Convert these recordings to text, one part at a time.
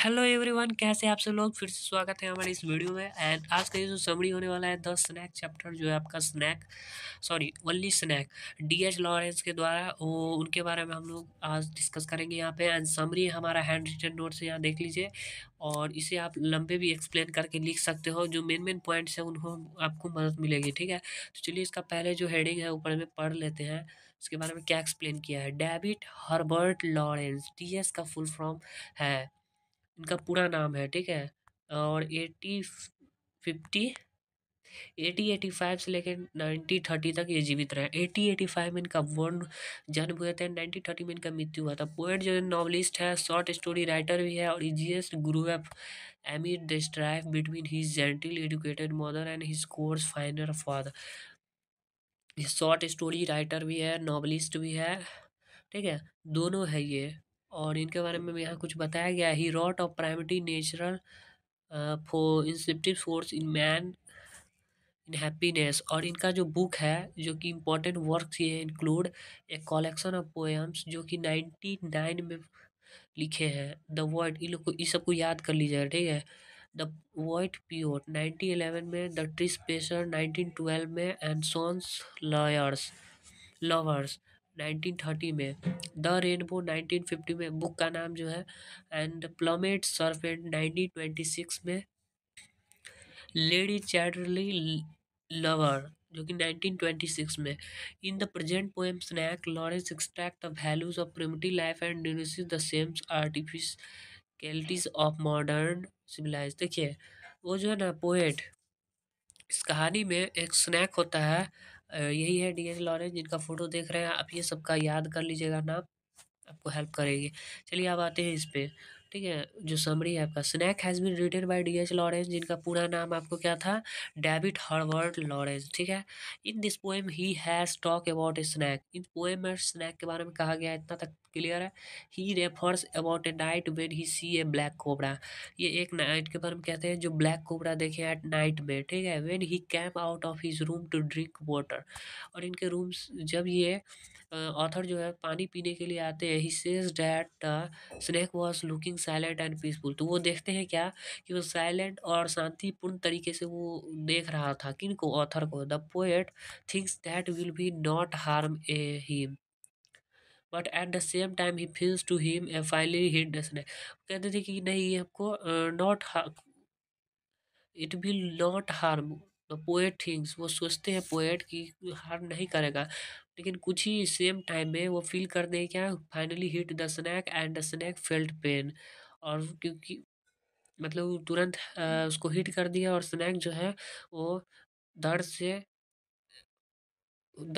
hello everyone कैसे आप सब लोग फिर से स्वागत है हमारे इस वीडियो में एंड आज का ये जो समरी होने वाला है द स्नैक चैप्टर जो है आपका snake sorry only snake D H Lawrence के द्वारा वो उनके बारे में हम लोग आज डिस्कस करेंगे यहाँ पे एंड समरी हमारा हैंड रिटन नोट से यहाँ देख लीजिए और इसे आप लंबे भी एक्सप्लेन करके लिख सकते हो जो मेन मेन पॉइंट्स हैं उनको आपको मदद मिलेगी ठीक है तो चलिए इसका पहले जो हेडिंग है ऊपर में पढ़ लेते हैं उसके बारे में क्या एक्सप्लेन किया है David Herbert Lawrence D S का फुल फॉर्म है इनका पूरा नाम है ठीक है और eighty fifty eighty eighty five से लेकर नाइन्टी थर्टी तक ये जीवित रहे एटी एटी फाइव में इनका वर्ण जन्म हुए थे नाइन्टी थर्टी में इनका मृत्यु हुआ था पोएट जो नॉवलिस्ट है शॉर्ट स्टोरी राइटर भी है और easiest grew up amid the strife between his genteel educated mother and his coarse finer father short story writer भी है नॉवलिस्ट भी है ठीक है दोनों है ये और इनके बारे में यहाँ कुछ बताया गया he wrote of primary natural for inceptive force in man in happiness और इनका जो बुक है जो कि इम्पोर्टेंट वर्क ये include a collection of poems जो कि नाइन्टी नाइन में लिखे हैं द वर्ड इन लोग को इस सबको याद कर लीजिएगा ठीक है the word pure nineteen eleven में the trespasser nineteen twelve में एंड सॉन्स लॉयर्स लवर्स 1930 में द रेनबो 1950 में बुक का नाम जो है एंड प्लमेट सर्फेंट 1926 में लेडी चैटरली लवर जो कि 1926 में in the present poem snake Lawrence extract the values of primitive life and the shams artificialities of modern civilise देखिए वो जो है ना पोएट इस कहानी में एक स्नैक होता है यही है डी एस लॉरेंस जिनका फ़ोटो देख रहे हैं आप ये सबका याद कर लीजिएगा नाम आपको हेल्प करेगी चलिए अब आते हैं इस पर ठीक है जो समरी है आपका snake has been written by D H Lawrence जिनका पूरा नाम आपको क्या था डेविड हर्बर्ट लॉरेंस ठीक है in this poem he has talk about a snake इन पोएम में स्नैक के बारे में कहा गया इतना तक क्लियर है he refers about a night when he see a black cobra ये एक नाइट के बारे में कहते हैं जो ब्लैक कोबरा देखे एट नाइट में ठीक है when he came out of his room to drink water और इनके रूम जब ये ऑथर जो है पानी पीने के लिए आते हैं he says that snake was looking silent and peaceful तो वो देखते हैं क्या कि वो साइलेंट और शांतिपूर्ण तरीके से वो देख रहा था किन को ऑथर को the poet thinks that will be not harm a him but at the same time he feels to him a finally hit कहते थे कि नहीं ये हमको not it will not harm poet तो थिंग्स वो सोचते हैं पोएट की हार्म नहीं करेगा लेकिन कुछ ही सेम टाइम में वो फील कर दे क्या finally hit the snake and the snake felt pain और क्योंकि मतलब तुरंत उसको हिट कर दिया और स्नैक जो है वो दर्द से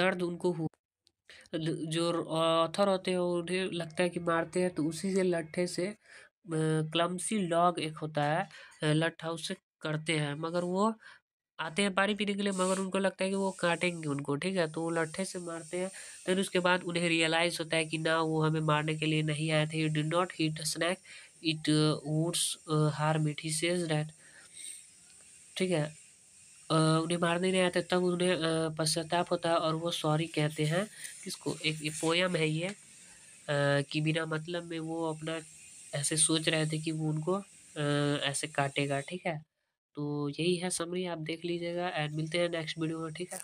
दर्द उनको हुआ जो ऑथर होते हैं उन्हें लगता है कि मारते हैं तो उसी से लट्ठे से क्लमसी लॉग एक होता है लट्ठा उससे करते हैं मगर वो आते हैं पानी पीने के लिए मगर उनको लगता है कि वो काटेंगे उनको ठीक है तो वो लट्ठे से मारते हैं फिर उसके बाद उन्हें रियलाइज़ होता है कि ना वो हमें मारने के लिए नहीं आए थे you did not hit snake it would harm it he says that ठीक है uh, उन्हें मारने नहीं आते तब उन्हें uh, पश्चाताप होता है और वो सॉरी कहते हैं किसको एक, एक पोयम है ये uh, कि बिना मतलब में वो अपना ऐसे सोच रहे थे कि वो उनको ऐसे काटेगा ठीक है तो यही है समरी आप देख लीजिएगा एंड मिलते हैं नेक्स्ट वीडियो में ठीक है